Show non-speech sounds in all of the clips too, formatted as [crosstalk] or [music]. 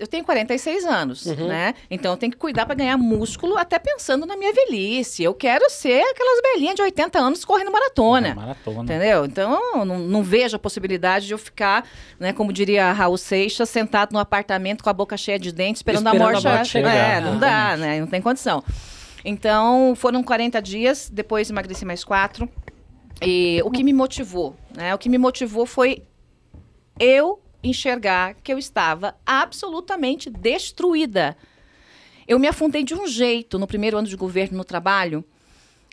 eu tenho 46 anos, uhum. né? Então eu tenho que cuidar para ganhar músculo, até pensando na minha velhice. Eu quero ser aquelas belinhas de 80 anos correndo maratona. É, maratona. Entendeu? Então não, não, vejo a possibilidade de eu ficar, né, como diria Raul Seixas, sentado no apartamento com a boca cheia de dentes, esperando, esperando a morte. A morte chegar. É, não dá, né? Não tem condição. Então foram 40 dias, depois emagreci mais quatro. E o que me motivou, né? O que me motivou foi eu enxergar que eu estava absolutamente destruída. Eu me afundei de um jeito no primeiro ano de governo no trabalho.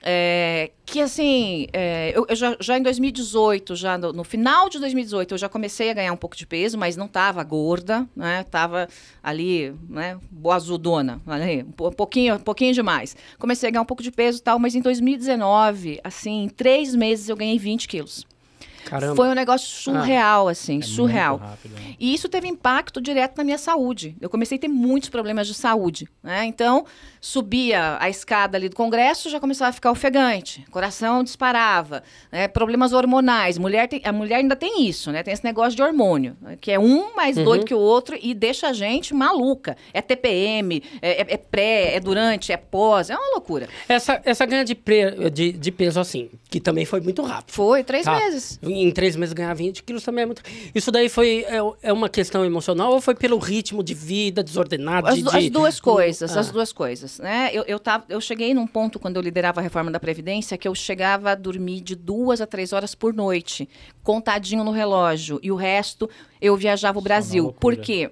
É, que assim, é, eu, eu já, já, em 2018, já no, no, final de 2018, eu já comecei a ganhar um pouco de peso, mas não estava gorda, né? Tava ali, né? Boazudona, ali, um pouquinho, um pouquinho demais. Comecei a ganhar um pouco de peso e tal, mas em 2019, assim, em três meses eu ganhei 20 quilos. Caramba. Foi um negócio surreal, ah, assim, é surreal. Rápido, né? E isso teve impacto direto na minha saúde. Eu comecei a ter muitos problemas de saúde, né? Então, subia a escada ali do Congresso, já começava a ficar ofegante, coração disparava, né? problemas hormonais. Mulher tem, a mulher ainda tem isso, né? Tem esse negócio de hormônio, que é um mais uhum. doido que o outro e deixa a gente maluca. É TPM, é, é, é pré, é durante, é pós, é uma loucura. Essa, essa ganha de, pre, de, de peso, assim, que também foi muito rápido. Foi, três tá? meses em três meses ganhar 20 quilos também é muito. Isso daí foi é, é uma questão emocional ou foi pelo ritmo de vida desordenado? As, de, as duas de... Hum, coisas, ah. as duas coisas, né? Eu, eu, tava, eu cheguei num ponto quando eu liderava a reforma da Previdência que eu chegava a dormir de duas a três horas por noite, contadinho no relógio, e o resto eu viajava o é Brasil. É por quê?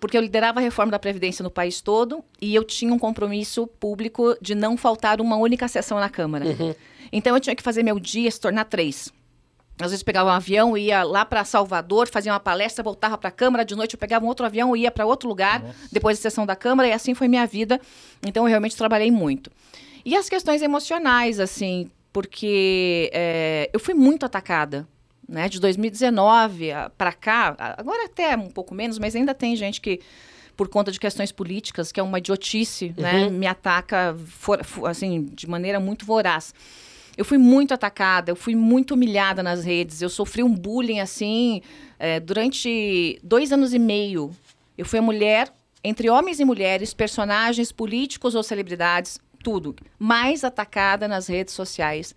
porque eu liderava a reforma da Previdência no país todo e eu tinha um compromisso público de não faltar uma única sessão na Câmara. Uhum. Então eu tinha que fazer meu dia se tornar três às vezes pegava um avião, ia lá para Salvador, fazia uma palestra, voltava para a Câmara, de noite eu pegava um outro avião, ia para outro lugar, Nossa. depois da sessão da Câmara, e assim foi minha vida. Então eu realmente trabalhei muito. E as questões emocionais, assim, porque é, eu fui muito atacada. Né, de 2019 para cá, agora até um pouco menos, mas ainda tem gente que, por conta de questões políticas, que é uma idiotice, né? uhum. né, me ataca for, for, assim, de maneira muito voraz. Eu fui muito atacada, eu fui muito humilhada nas redes. Eu sofri um bullying assim é, durante dois anos e meio. Eu fui a mulher, entre homens e mulheres, personagens políticos ou celebridades, tudo, mais atacada nas redes sociais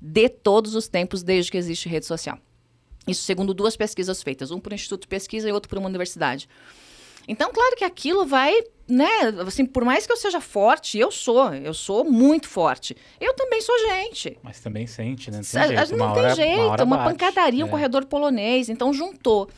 de todos os tempos, desde que existe rede social. Isso segundo duas pesquisas feitas, um para o Instituto de Pesquisa e outro para uma universidade. Então, claro que aquilo vai né, assim, por mais que eu seja forte, eu sou, eu sou muito forte. Eu também sou gente. Mas também sente, né? Não tem jeito, não uma, tem hora, jeito, uma, uma pancadaria, um é. corredor polonês, então juntou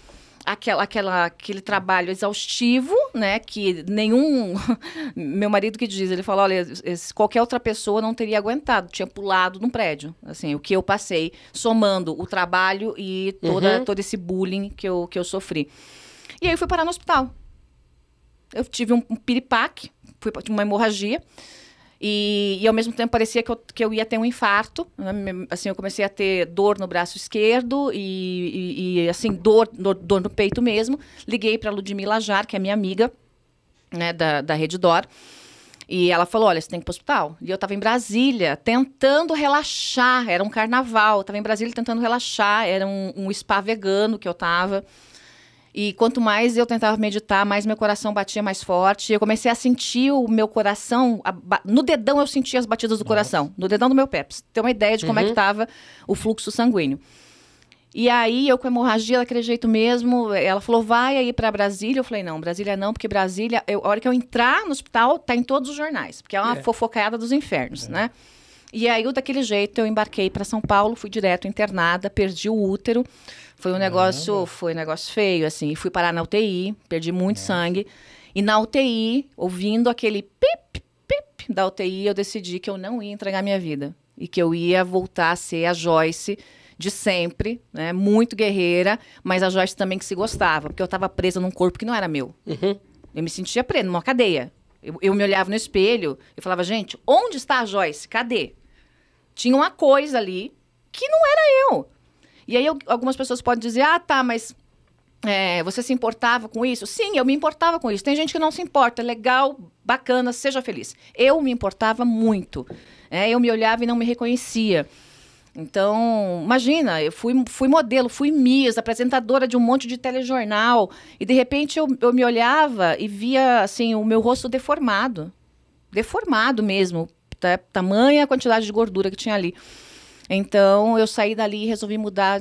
aquela, aquela, aquele trabalho exaustivo, né? Que nenhum. [laughs] Meu marido que diz, ele fala: olha, esse, qualquer outra pessoa não teria aguentado, tinha pulado num prédio. Assim, o que eu passei, somando o trabalho e toda, uhum. todo esse bullying que eu, que eu sofri. E aí eu fui parar no hospital eu tive um, piripaque, fui uma hemorragia. E, e, ao mesmo tempo parecia que eu, que eu ia ter um infarto. Né? Assim, eu comecei a ter dor no braço esquerdo e, e, e assim, dor, dor, dor, no peito mesmo. Liguei para a Ludmila Jar, que é minha amiga, né, da, da Rede Dor. E ela falou: Olha, você tem que ir pro hospital. E eu estava em Brasília, tentando relaxar. Era um carnaval. estava em Brasília tentando relaxar. Era um, um spa vegano que eu estava e quanto mais eu tentava meditar, mais meu coração batia mais forte. Eu comecei a sentir o meu coração. No dedão eu sentia as batidas do Nossa. coração, no dedão do meu pé. Pra ter uma ideia de como uhum. é que estava uhum. o fluxo sanguíneo. E aí, eu com hemorragia, daquele jeito mesmo, ela falou, vai aí para Brasília. Eu falei, não, Brasília não, porque Brasília, eu, a hora que eu entrar no hospital, tá em todos os jornais, porque é uma é. fofocada dos infernos, é. né? E aí, eu, daquele jeito, eu embarquei para São Paulo, fui direto internada, perdi o útero. Foi um negócio, foi um negócio feio, assim. Fui parar na UTI, perdi muito Nossa. sangue. E na UTI, ouvindo aquele pip, pip da UTI, eu decidi que eu não ia entregar minha vida. E que eu ia voltar a ser a Joyce de sempre, né? Muito guerreira, mas a Joyce também que se gostava, porque eu estava presa num corpo que não era meu. Uhum. Eu me sentia presa numa cadeia. Eu, eu, me olhava no espelho, e falava, gente, onde está a Joyce? Cadê? Tinha uma coisa ali que não era eu. E aí algumas pessoas podem dizer, ah, tá, mas é, você se importava com isso? Sim, eu me importava com isso. Tem gente que não se importa, é legal, bacana, seja feliz. Eu me importava muito. É, eu me olhava e não me reconhecia. Então, imagina, eu fui, fui modelo, fui Miss, apresentadora de um monte de telejornal. E de repente eu, eu me olhava e via assim o meu rosto deformado. Deformado mesmo, tamanha quantidade de gordura que tinha ali. Então eu saí dali e resolvi mudar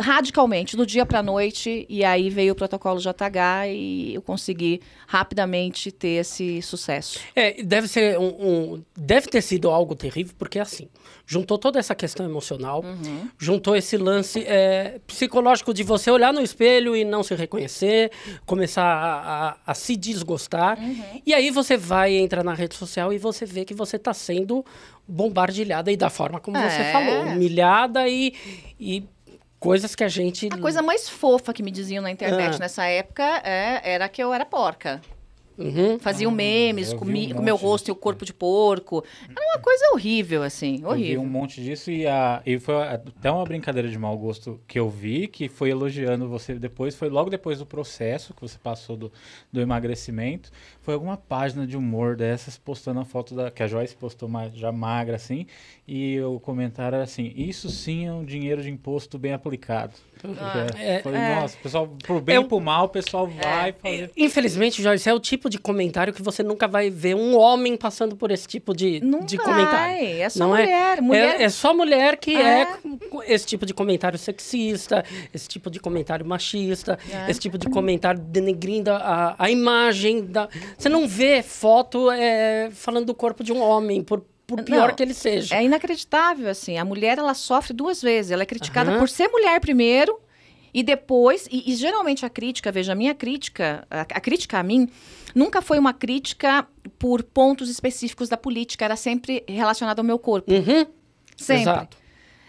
radicalmente, do dia para a noite, e aí veio o protocolo JH e eu consegui rapidamente ter esse sucesso. É, deve ser um, um deve ter sido algo terrível, porque é assim, juntou toda essa questão emocional, uhum. juntou esse lance é, psicológico de você olhar no espelho e não se reconhecer, começar a, a, a se desgostar, uhum. e aí você vai entrar na rede social e você vê que você está sendo bombardeada e da forma como é. você falou, humilhada e, e Coisas que a gente. A coisa mais fofa que me diziam na internet ah. nessa época é, era que eu era porca. Uhum. Faziam ah, memes com, um com meu rosto e o corpo de porco. Era uma coisa horrível, assim, horrível. Eu vi um monte disso e, a, e foi até uma brincadeira de mau gosto que eu vi, que foi elogiando você depois, foi logo depois do processo que você passou do, do emagrecimento. Foi alguma página de humor dessas postando a foto da, que a Joyce postou mais, já magra, assim, e o comentário era assim, isso sim é um dinheiro de imposto bem aplicado. Ah, é, foi, é, nossa, pessoal, pro bem e pro mal, o pessoal é, vai... É, fazer... Infelizmente, Joyce, é o tipo tipo de comentário que você nunca vai ver um homem passando por esse tipo de, de comentário. É só não é? mulher. É, mulher... É, é só mulher que é. Ah, é. esse tipo de comentário sexista, esse tipo de comentário machista, é. esse tipo de comentário denegrindo a, a imagem. Da... Você não vê foto é, falando do corpo de um homem por por pior não, que ele seja. É inacreditável, assim. A mulher, ela sofre duas vezes. Ela é criticada uhum. por ser mulher primeiro e depois, e, e, geralmente a crítica, veja, a minha crítica, a, a, crítica a mim, nunca foi uma crítica por pontos específicos da política, era sempre relacionada ao meu corpo. Uhum. Sempre. Exato.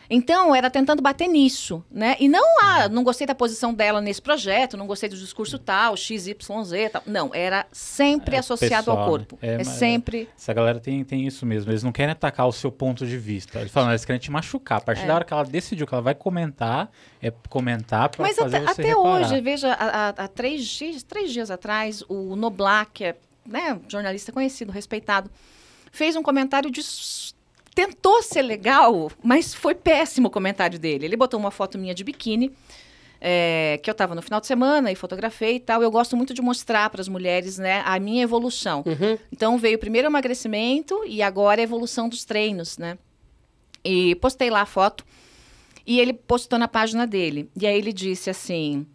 Então, era tentando bater nisso, né? E não, ah, não gostei da posição dela nesse projeto, não gostei do discurso tal, XYZ, tal. Não, era sempre é, associado pessoal, ao corpo. É, é, é sempre... Essa galera tem, tem isso mesmo, eles não querem atacar o seu ponto de vista. Eles falam, eles querem te machucar. A partir é. da hora que ela decidiu que ela vai comentar, é comentar para fazer até, você até reparar. hoje, veja, há, três, dias, três dias atrás, o Noblar, que é né, jornalista conhecido, respeitado, fez um comentário de tentou ser legal, mas foi péssimo o comentário dele. Ele botou uma foto minha de biquíni. É, que eu estava no final de semana e fotografei e tal. Eu gosto muito de mostrar para as mulheres né, a minha evolução. Uhum. Então veio primeiro o emagrecimento e agora a evolução dos treinos, né? E postei lá a foto e ele postou na página dele. E aí ele disse assim.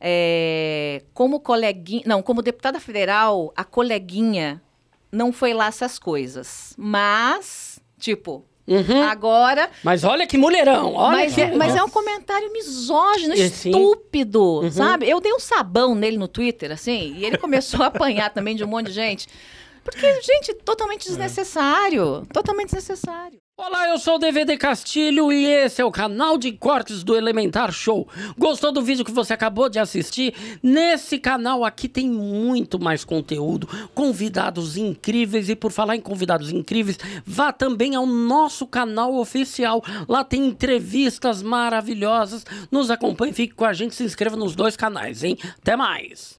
É, como coleguinha, não, como deputada federal, a coleguinha não foi lá essas coisas, mas Tipo, Uhum. Agora. Mas olha que mulherão, olha Mas, que... É, mas é um comentário misógino, assim? estúpido, uhum. sabe? Eu dei um sabão nele no Twitter, assim, e ele começou a apanhar também de um monte de gente. Porque, gente, totalmente é. desnecessário. É. Totalmente desnecessário. Olá, eu sou o DVD Castilho e esse é o canal de cortes do Elementar Show. Gostou do vídeo que você acabou de assistir? Nesse canal aqui tem muito mais conteúdo, convidados incríveis e por falar em convidados incríveis, vá também ao nosso canal oficial. Lá tem entrevistas maravilhosas. Nos acompanhe, fique com a gente, se inscreva nos dois canais, hein? Até mais!